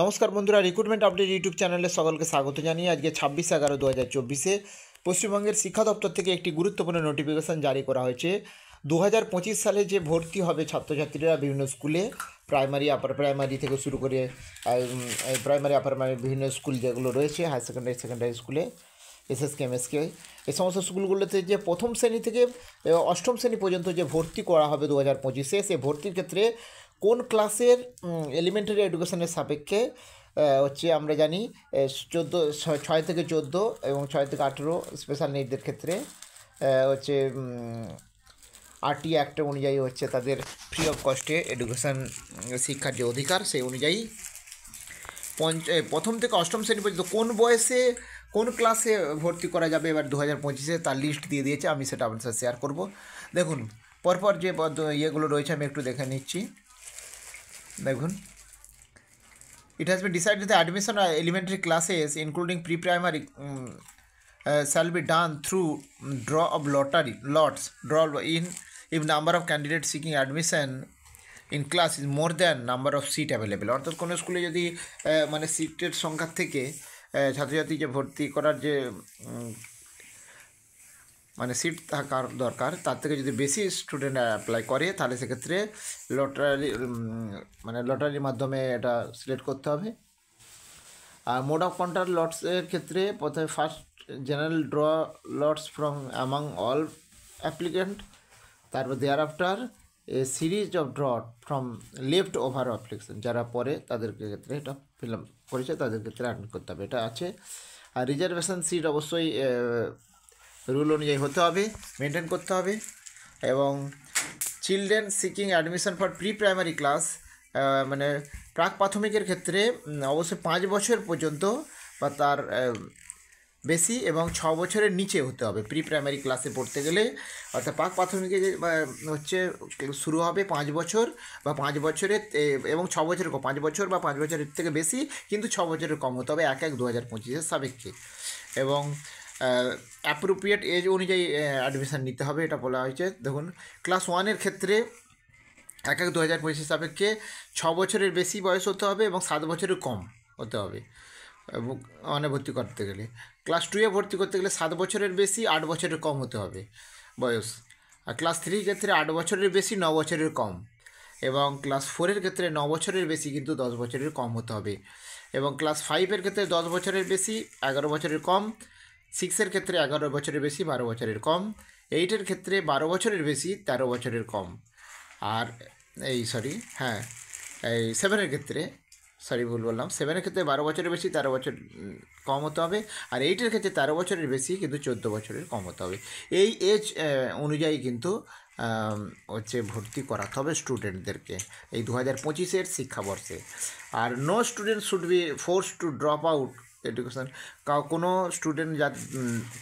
নমস্কার বন্ধুরা recruitment update YouTube চ্যানেলে সকলকে স্বাগত জানিয়ে আজকে ছাব্বিশ এগারো দু হাজার চব্বিশে পশ্চিমবঙ্গের শিক্ষা দপ্তর থেকে একটি গুরুত্বপূর্ণ নোটিফিকেশান জারি করা হয়েছে দু হাজার পঁচিশ সালে যে ভর্তি হবে ছাত্রছাত্রীরা বিভিন্ন স্কুলে প্রাইমারি আপার প্রাইমারি থেকে শুরু করে প্রাইমারি আপার প্রাইমারি বিভিন্ন স্কুল যেগুলো রয়েছে হায়ার সেকেন্ডারি সেকেন্ডারি স্কুলে এসএসকে এমএসকে এই সমস্ত স্কুলগুলোতে যে প্রথম শ্রেণী থেকে অষ্টম শ্রেণী পর্যন্ত যে ভর্তি করা হবে দু হাজার পঁচিশে সে ভর্তির ক্ষেত্রে কোন ক্লাসের এলিমেন্টারি এডুকেশনের সাপেক্ষে হচ্ছে আমরা জানি চোদ্দো ছয় থেকে চোদ্দো এবং ছয় থেকে আঠেরো স্পেশাল নিটদের ক্ষেত্রে হচ্ছে আরটি অ্যাক্ট অনুযায়ী হচ্ছে তাদের ফ্রি অফ কস্টে এডুকেশান শিক্ষার যে অধিকার সেই অনুযায়ী পঞ্চ প্রথম থেকে অষ্টম শ্রেণী পর্যন্ত কোন বয়সে কোন ক্লাসে ভর্তি করা যাবে এবার দু হাজার পঁচিশে তার লিস্ট দিয়ে দিয়েছে আমি সেটা আপনার সাথে শেয়ার করবো দেখুন পরপর যে ইয়েগুলো রয়েছে আমি একটু দেখে নিচ্ছি দেখুন it has be decide the admission elementary classes including pre primary shall be done through draw of lottery lots draw in if number of candidate seeking admission in class is more than number of seat available অর্থাৎ কোনো স্কুলে যদি মানে সিটের সংখ্যার থেকে ছাত্রছাত্রীকে ভর্তি করার যে মানে সিট থাকার দরকার তার থেকে যদি বেশি স্টুডেন্ট অ্যাপ্লাই করে তাহলে সেক্ষেত্রে লটারি মানে লটারির মাধ্যমে এটা সিলেক্ট করতে হবে আর মোড অফ কন্ট্রাক্ট লটসের ক্ষেত্রে প্রথমে first general draw lots from among all applicant তারপর thereafter a series of draw from leftover application যারা পরে তাদের ক্ষেত্রে এটা ফিল করেছে তাদের ক্ষেত্রে অ্যাডমিট করতে হবে এটা আছে আর রিজার্ভেশন সিট অবশ্যই রুল অনুযায়ী হতে হবে মেনটেন করতে হবে এবং children seeking admission for pre primary class মানে প্রাক প্রাথমিকের ক্ষেত্রে অবশ্যই পাঁচ বছর পর্যন্ত বা তার বেশি এবং ছ বছরের নিচে হতে হবে প্রি প্রাইমারি ক্লাসে পড়তে গেলে অর্থাৎ পাক প্রাথমিকে হচ্ছে শুরু হবে পাঁচ বছর বা পাঁচ বছরের এবং ছ বছরের পাঁচ বছর বা পাঁচ বছরের থেকে বেশি কিন্তু ছ বছরের কম হতে হবে এক এক দু হাজার পঁচিশের সাপেক্ষে এবং অ্যাপ্রোপ্রিয়েট এজ অনুযায়ী অ্যাডমিশান নিতে হবে এটা বলা হয়েছে দেখুন ক্লাস ওয়ানের ক্ষেত্রে এক এক দু হাজার পঁচিশ সাপেক্ষে ছ বছরের বেশি বয়স হতে হবে এবং সাত বছরের কম হতে হবে মানে ভর্তি করতে গেলে ক্লাস টুয়ে ভর্তি করতে গেলে সাত বছরের বেশি আট বছরের কম হতে হবে বয়স আর ক্লাস থ্রির ক্ষেত্রে আট বছরের বেশি ন বছরের কম এবং ক্লাস ফোরের ক্ষেত্রে ন বছরের বেশি কিন্তু দশ বছরের কম হতে হবে এবং ক্লাস ফাইভের ক্ষেত্রে দশ বছরের বেশি এগারো বছরের কম সিক্সের ক্ষেত্রে এগারো বছরের বেশি বারো বছরের কম এইটের ক্ষেত্রে বারো বছরের বেশি তেরো বছরের কম আর এই সরি হ্যাঁ এই সেভেনের ক্ষেত্রে সরি ভুল বললাম সেভেনের ক্ষেত্রে বারো বছরের বেশি তেরো বছর কম হতে হবে আর এইটের ক্ষেত্রে তেরো বছরের বেশি কিন্তু চোদ্দ বছরের কম হতে হবে এই এজ অনুযায়ী কিন্তু হচ্ছে ভর্তি করাতে হবে স্টুডেন্টদেরকে এই দু হাজার পঁচিশের শিক্ষাবর্ষে আর no student should be force to drop out education কোনো স্টুডেন্ট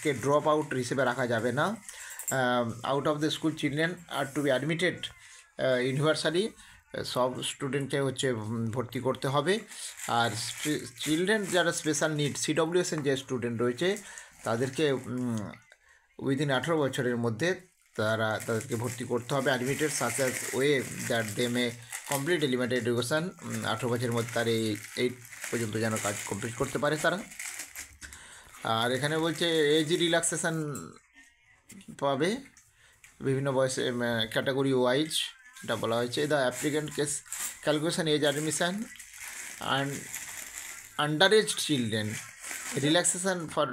কে ড্রপ আউট হিসেবে রাখা যাবে না out of the school children are to be admitted universally সব স্টুডেন্টকে হচ্ছে ভর্তি করতে হবে আর চিলড্রেন যারা স্পেশাল নিড সিডব্লিউএসএন যে স্টুডেন্ট রয়েছে তাদেরকে উইদিন আঠেরো বছরের মধ্যে তারা তাদেরকে ভর্তি করতে হবে admitted such way that they may complete limited education আঠেরো বছরের মধ্যে তার এই এইট পর্যন্ত যেন কাজ কমপ্লিট করতে পারে তারা আর এখানে বলছে এজ রিল্যাক্সেশান পাবে বিভিন্ন বয়সে ক্যাটাগরি ওয়াইজ এটা বলা হয়েছে the applicant case calculation age admission and under age children relaxation for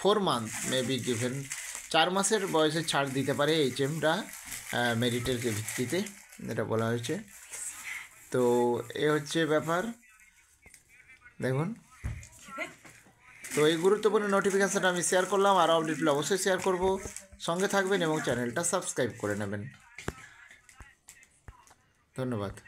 four month may be given চার মাসের বয়সে ছাড় দিতে পারে এইচ এমটা মেরিটের ভিত্তিতে এটা বলা হয়েছে তো এ হচ্ছে ব্যাপার দেখুন তো এই গুরুত্বপূর্ণ নোটিফিকেশানটা আমি শেয়ার করলাম আর আপডেটগুলো অবশ্যই শেয়ার করব সঙ্গে থাকবেন এবং চ্যানেলটা সাবস্ক্রাইব করে নেবেন ধন্যবাদ